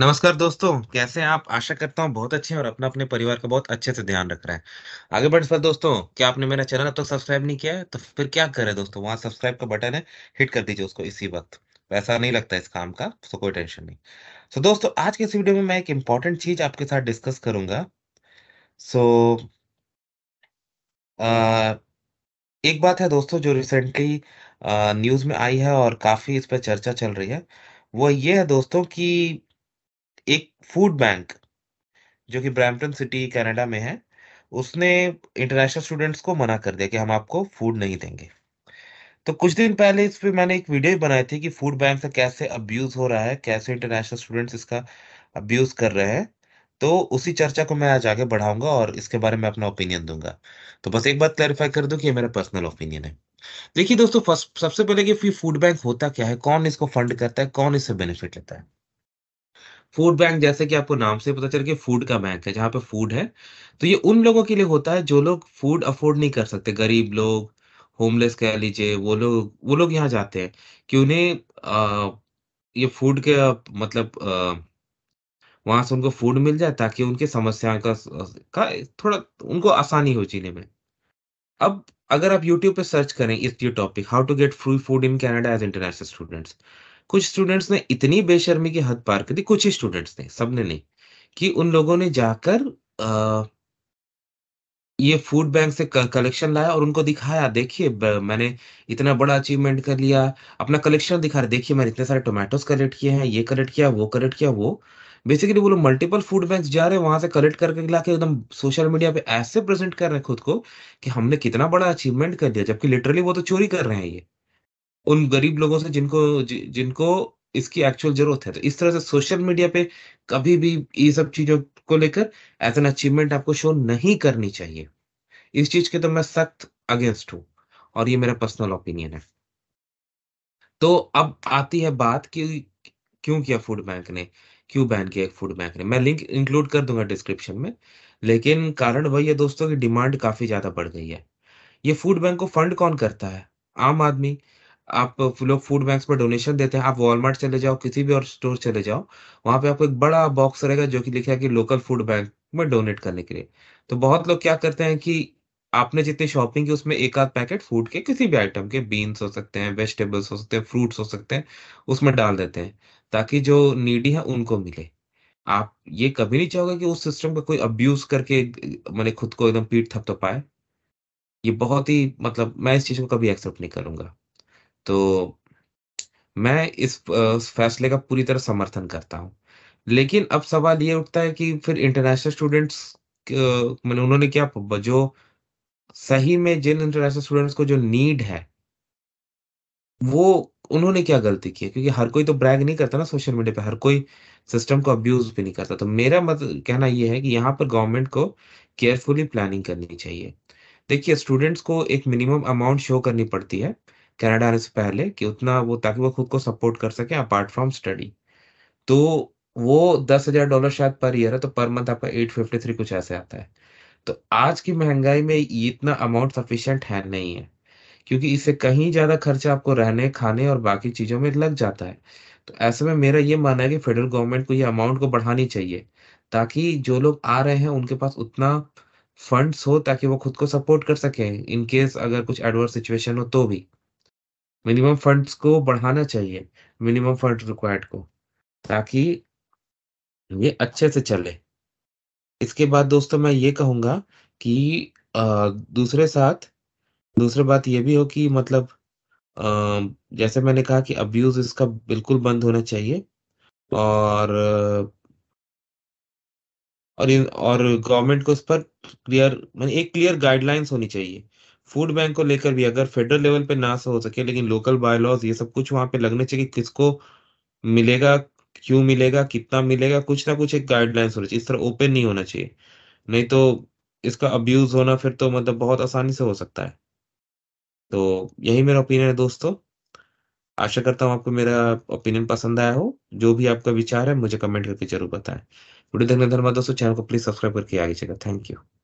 नमस्कार दोस्तों कैसे हैं आप आशा करता हूँ बहुत अच्छे हैं और अपना अपने परिवार का बहुत अच्छे से ध्यान रख रहे हैं आगे बढ़ सर दोस्तों क्या आपने मेरा चैनल अब तक सब्सक्राइब नहीं किया है तो फिर क्या करें दोस्तों वहां सब्सक्राइब का बटन है हिट कर दीजिए उसको इसी वक्त पैसा नहीं लगता इस काम का सो कोई टेंशन नहीं सो दोस्तों आज के इस वीडियो में मैं एक इंपॉर्टेंट चीज आपके साथ डिस्कस करूंगा सो आ, एक बात है दोस्तों जो रिसेंटली न्यूज में आई है और काफी इस पर चर्चा चल रही है वो ये है दोस्तों की एक फूड बैंक जो कि ब्रैम्पटन सिटी कनाडा में है उसने इंटरनेशनल स्टूडेंट्स को मना कर दिया कि हम आपको फूड नहीं देंगे तो कुछ दिन पहले इस पर मैंने एक वीडियो बनाई थी कि फूड बैंक से कैसे अब्यूज हो रहा है कैसे इंटरनेशनल स्टूडेंट्स इसका अब्यूज कर रहे हैं तो उसी चर्चा को मैं आज आगे बढ़ाऊंगा और इसके बारे में अपना ओपिनियन दूंगा तो बस एक बात क्लैरिफाई कर दूं कि ये मेरा पर्सनल ओपिनियन है देखिए दोस्तों फर्स्ट सबसे पहले कि फूड बैंक होता क्या है कौन इसको फंड करता है कौन इससे बेनिफिट लेता है फूड बैंक जैसे कि आपको नाम से पता चल के फूड का बैंक है जहाँ पे फूड है तो ये उन लोगों के लिए होता है जो लोग फूड अफोर्ड नहीं कर सकते गरीब लोग होमलेस कह लीजिए वो लोग वो लोग यहाँ जाते हैं कि उन्हें ये फूड के मतलब वहां से उनको फूड मिल जाए ताकि उनकी समस्याओं का का थोड़ा उनको आसानी हो जीने में अब अगर आप YouTube पे सर्च करें इस ये topic how to get free food in Canada as international students कुछ स्टूडेंट्स ने इतनी बेशर्मी की हद पार कर दी कुछ ही स्टूडेंट्स ने सबने नहीं कि उन लोगों ने जाकर आ, ये फूड बैंक से कलेक्शन लाया और उनको दिखाया देखिए मैंने इतना बड़ा अचीवमेंट कर लिया अपना कलेक्शन दिखा रहे देखिए मैंने इतने सारे टोमेटोस कलेक्ट किए हैं ये कलेक्ट किया वो कलेक्ट किया वो बेसिकली वो लोग मल्टीपल फूड बैंक जा रहे हैं वहां से कलेक्ट करके ला के एकदम सोशल मीडिया पे ऐसे प्रेजेंट कर रहे हैं खुद को कि हमने कितना बड़ा अचीवमेंट कर दिया जबकि लिटरली वो तो चोरी कर रहे हैं ये उन गरीब लोगों से जिनको जि, जिनको इसकी एक्चुअल जरूरत है तो इस तरह से सोशल मीडिया पे कभी भी ये सब चीजों को लेकर एज एन अचीवमेंट आपको शो नहीं करनी चाहिए इस चीज के तो मैं सख्त अगेंस्ट हूं और ये मेरा पर्सनल ओपिनियन है तो अब आती है बात कि क्यों किया फूड बैंक ने क्यों बैन किया फूड बैंक ने मैं लिंक इंक्लूड कर दूंगा डिस्क्रिप्शन में लेकिन कारण वही है दोस्तों की डिमांड काफी ज्यादा बढ़ गई है ये फूड बैंक को फंड कौन करता है आम आदमी आप लोग फूड बैंक्स पर डोनेशन देते हैं आप वॉलमार्ट चले जाओ किसी भी और स्टोर चले जाओ वहां पे आपको एक बड़ा बॉक्स रहेगा जो कि लिखा है कि लोकल फूड बैंक में डोनेट करने के लिए तो बहुत लोग क्या करते हैं कि आपने जितनी शॉपिंग की उसमें एक आध पैकेट फूड के किसी भी आइटम के बीन्स हो सकते हैं वेजिटेबल्स हो सकते हैं फ्रूट्स हो सकते हैं उसमें डाल देते हैं ताकि जो नीडी है उनको मिले आप ये कभी नहीं चाहोगे कि उस सिस्टम का कोई अब्यूज करके मैंने खुद को एकदम पीठ थपथपाए ये बहुत ही मतलब मैं इस चीज को कभी एक्सेप्ट नहीं करूंगा तो मैं इस फैसले का पूरी तरह समर्थन करता हूँ लेकिन अब सवाल ये उठता है कि फिर इंटरनेशनल स्टूडेंट्स मैंने उन्होंने क्या जो सही में जिन इंटरनेशनल स्टूडेंट्स को जो नीड है वो उन्होंने क्या गलती की है क्योंकि हर कोई तो ब्रैग नहीं करता ना सोशल मीडिया पे हर कोई सिस्टम को अब्यूज भी नहीं करता तो मेरा मत कहना ये है कि यहाँ पर गवर्नमेंट को केयरफुली प्लानिंग करनी चाहिए देखिए स्टूडेंट्स को एक मिनिमम अमाउंट शो करनी पड़ती है कनाडा आने से पहले कि उतना वो ताकि वो खुद को सपोर्ट कर सके अपार्ट फ्रॉम स्टडी तो वो दस हजार डॉलर शायद पर ईयर है तो पर मंथ आपका एट फिफ्टी थ्री कुछ ऐसे आता है तो आज की महंगाई में इतना अमाउंट सफिशियंट है नहीं है क्योंकि इससे कहीं ज्यादा खर्चा आपको रहने खाने और बाकी चीजों में लग जाता है तो ऐसे में मेरा ये मानना है कि फेडरल गवर्नमेंट को ये अमाउंट को बढ़ानी चाहिए ताकि जो लोग आ रहे हैं उनके पास उतना फंड्स हो ताकि वो खुद को सपोर्ट कर सके इनकेस अगर कुछ एडवर्स सिचुएशन हो तो भी मिनिमम फंड्स को बढ़ाना चाहिए मिनिमम फंड रिक्वायर्ड को ताकि ये अच्छे से चले इसके बाद दोस्तों मैं ये कहूंगा कि दूसरे साथ दूसरे बात ये भी हो कि मतलब जैसे मैंने कहा कि अब्यूज इसका बिल्कुल बंद होना चाहिए और और और गवर्नमेंट को इस पर क्लियर मैंने एक क्लियर गाइडलाइंस होनी चाहिए फूड बैंक को लेकर भी अगर फेडरल लेवल पे ना हो सके लेकिन लोकल बायलॉज ये सब कुछ वहां पे लगने चाहिए कि किसको मिलेगा क्यों मिलेगा कितना मिलेगा कुछ ना कुछ एक गाइडलाइंस होनी चाहिए इस तरह ओपन नहीं होना चाहिए नहीं तो इसका अब्यूज होना फिर तो मतलब बहुत आसानी से हो सकता है तो यही मेरा ओपिनियन है दोस्तों आशा करता हूँ आपको मेरा ओपिनियन पसंद आया हो जो भी आपका विचार है मुझे कमेंट करके जरूर बताएं वीडियो देखने धन्यवाद दोस्तों चैनल को प्लीज सब्सक्राइब करके आगे चलेगा थैंक यू